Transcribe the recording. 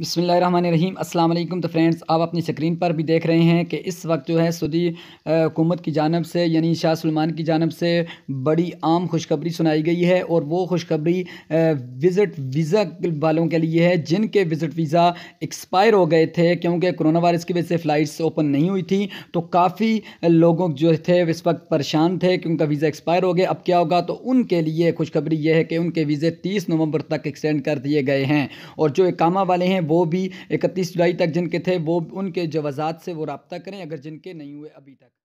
बसमिल अस्सलाम वालेकुम तो फ्रेंड्स आप अपनी स्क्रीन पर भी देख रहे हैं कि इस वक्त जो है सऊदी हुकूमत की जानब से यानी शाह सलमान की जानब से बड़ी आम खुशखबरी सुनाई गई है और वो खुशखबरी विज़िट वीज़ा वालों के लिए है जिनके विज़िट वीज़ा एक्सपायर हो गए थे क्योंकि कोरोना वायरस की वजह से फ़्लाइट्स ओपन नहीं हुई थी तो काफ़ी लोगों जो थे इस वक्त परेशान थे कि उनका वीज़ा एक्सपायर हो गया अब क्या होगा तो उनके लिए खुशखबरी यह है कि उनके वीज़े तीस नवंबर तक एक्सटेंड कर दिए गए हैं और जो इकामा वाले हैं वो भी इकतीस जुलाई तक जिनके थे वो उनके जवाजात से वो रबता करें अगर जिनके नहीं हुए अभी तक